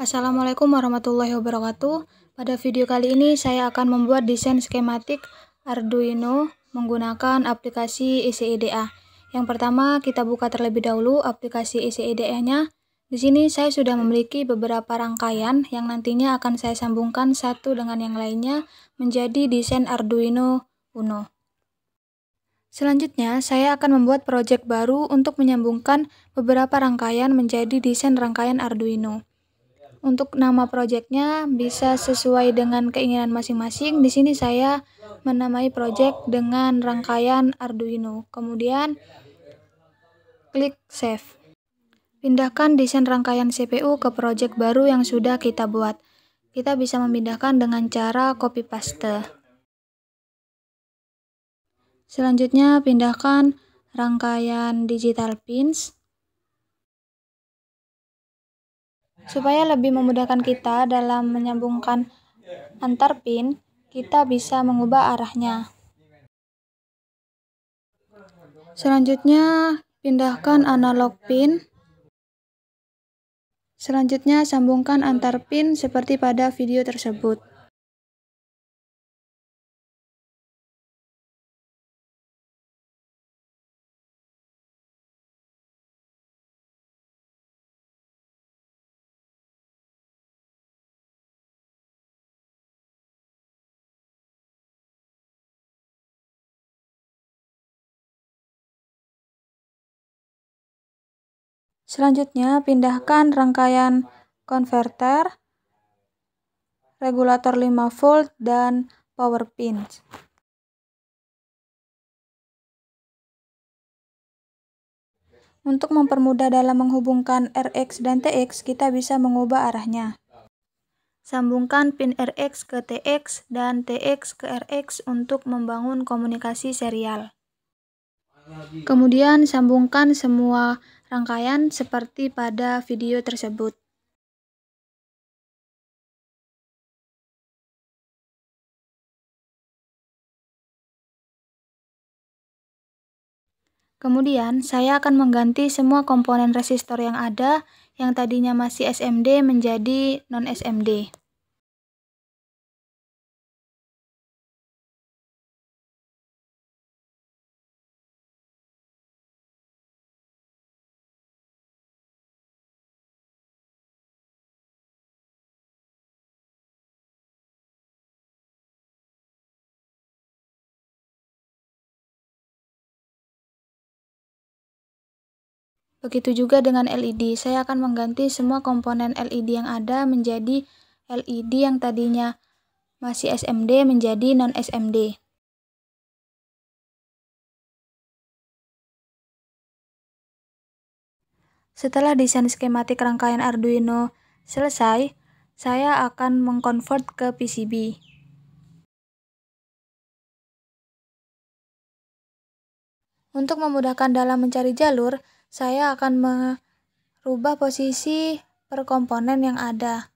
Assalamualaikum warahmatullahi wabarakatuh. Pada video kali ini saya akan membuat desain skematik Arduino menggunakan aplikasi ECEDA. Yang pertama kita buka terlebih dahulu aplikasi ECEDA-nya. Di sini saya sudah memiliki beberapa rangkaian yang nantinya akan saya sambungkan satu dengan yang lainnya menjadi desain Arduino Uno. Selanjutnya, saya akan membuat project baru untuk menyambungkan beberapa rangkaian menjadi desain rangkaian Arduino. Untuk nama proyeknya bisa sesuai dengan keinginan masing-masing. Di sini saya menamai proyek dengan rangkaian Arduino. Kemudian klik save. Pindahkan desain rangkaian CPU ke proyek baru yang sudah kita buat. Kita bisa memindahkan dengan cara copy paste. Selanjutnya pindahkan rangkaian digital pins Supaya lebih memudahkan kita dalam menyambungkan antar pin, kita bisa mengubah arahnya. Selanjutnya, pindahkan analog pin. Selanjutnya, sambungkan antar pin seperti pada video tersebut. Selanjutnya, pindahkan rangkaian konverter, regulator 5 volt, dan power pin Untuk mempermudah dalam menghubungkan RX dan TX, kita bisa mengubah arahnya. Sambungkan pin RX ke TX dan TX ke RX untuk membangun komunikasi serial. Kemudian sambungkan semua rangkaian seperti pada video tersebut. Kemudian, saya akan mengganti semua komponen resistor yang ada yang tadinya masih SMD menjadi non-SMD. Begitu juga dengan LED, saya akan mengganti semua komponen LED yang ada menjadi LED yang tadinya masih SMD menjadi non-SMD. Setelah desain skematik rangkaian Arduino selesai, saya akan mengkonvert ke PCB. Untuk memudahkan dalam mencari jalur, saya akan merubah posisi per komponen yang ada.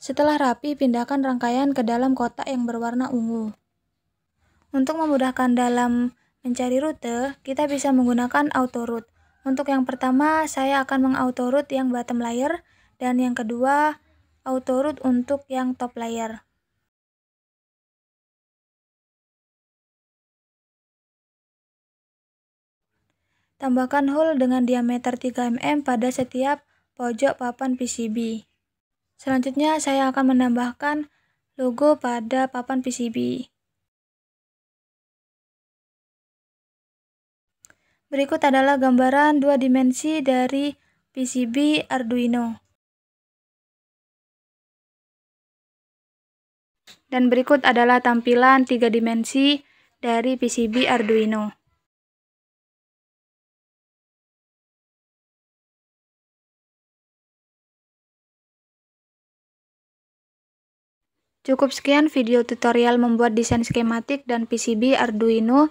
Setelah rapi, pindahkan rangkaian ke dalam kotak yang berwarna ungu. Untuk memudahkan dalam mencari rute, kita bisa menggunakan autoroute. Untuk yang pertama, saya akan route yang bottom layer, dan yang kedua, autoroute untuk yang top layer. Tambahkan hole dengan diameter 3 mm pada setiap pojok papan PCB. Selanjutnya, saya akan menambahkan logo pada papan PCB. Berikut adalah gambaran dua dimensi dari PCB Arduino. Dan berikut adalah tampilan tiga dimensi dari PCB Arduino. Cukup sekian video tutorial membuat desain skematik dan PCB Arduino